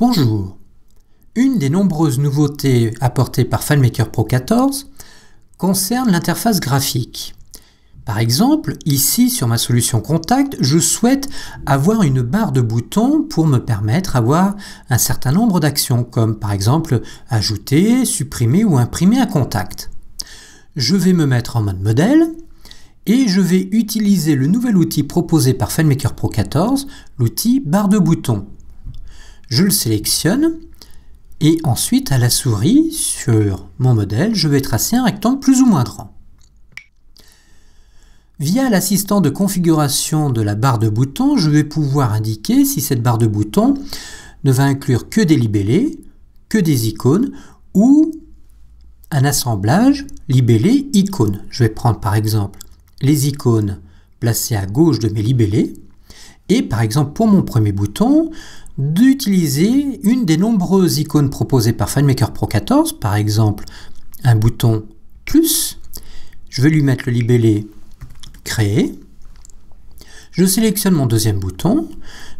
Bonjour. Une des nombreuses nouveautés apportées par FanMaker Pro 14 concerne l'interface graphique. Par exemple, ici sur ma solution contact, je souhaite avoir une barre de boutons pour me permettre d'avoir un certain nombre d'actions, comme par exemple ajouter, supprimer ou imprimer un contact. Je vais me mettre en mode modèle et je vais utiliser le nouvel outil proposé par FanMaker Pro 14, l'outil barre de boutons je le sélectionne et ensuite à la souris sur mon modèle, je vais tracer un rectangle plus ou moins grand. Via l'assistant de configuration de la barre de boutons, je vais pouvoir indiquer si cette barre de boutons ne va inclure que des libellés, que des icônes ou un assemblage libellé icônes Je vais prendre par exemple les icônes placées à gauche de mes libellés et par exemple pour mon premier bouton, d'utiliser une des nombreuses icônes proposées par FanMaker Pro 14, par exemple un bouton plus. Je vais lui mettre le libellé créer. Je sélectionne mon deuxième bouton.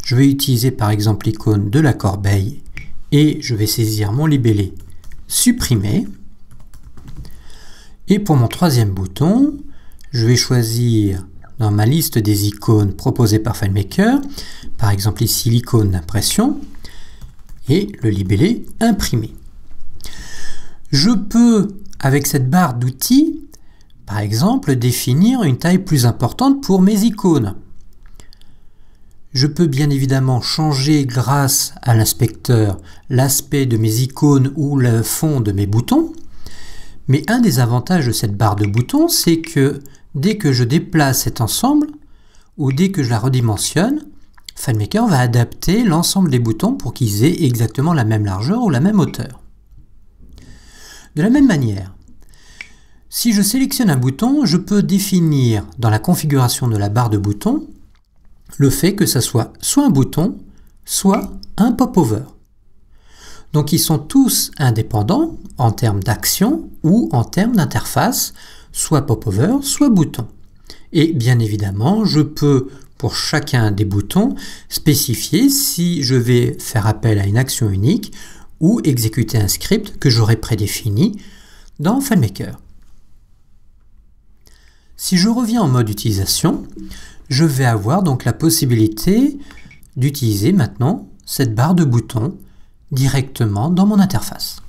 Je vais utiliser par exemple l'icône de la corbeille et je vais saisir mon libellé supprimer. Et pour mon troisième bouton, je vais choisir dans ma liste des icônes proposées par FileMaker, par exemple ici l'icône d'impression, et le libellé imprimé. Je peux, avec cette barre d'outils, par exemple définir une taille plus importante pour mes icônes. Je peux bien évidemment changer grâce à l'inspecteur l'aspect de mes icônes ou le fond de mes boutons, mais un des avantages de cette barre de boutons, c'est que dès que je déplace cet ensemble, ou dès que je la redimensionne, Fanmaker va adapter l'ensemble des boutons pour qu'ils aient exactement la même largeur ou la même hauteur. De la même manière, si je sélectionne un bouton, je peux définir dans la configuration de la barre de boutons le fait que ça soit soit un bouton, soit un popover. Donc ils sont tous indépendants en termes d'action ou en termes d'interface soit popover, soit bouton. Et bien évidemment, je peux, pour chacun des boutons, spécifier si je vais faire appel à une action unique ou exécuter un script que j'aurai prédéfini dans FileMaker. Si je reviens en mode utilisation, je vais avoir donc la possibilité d'utiliser maintenant cette barre de boutons directement dans mon interface.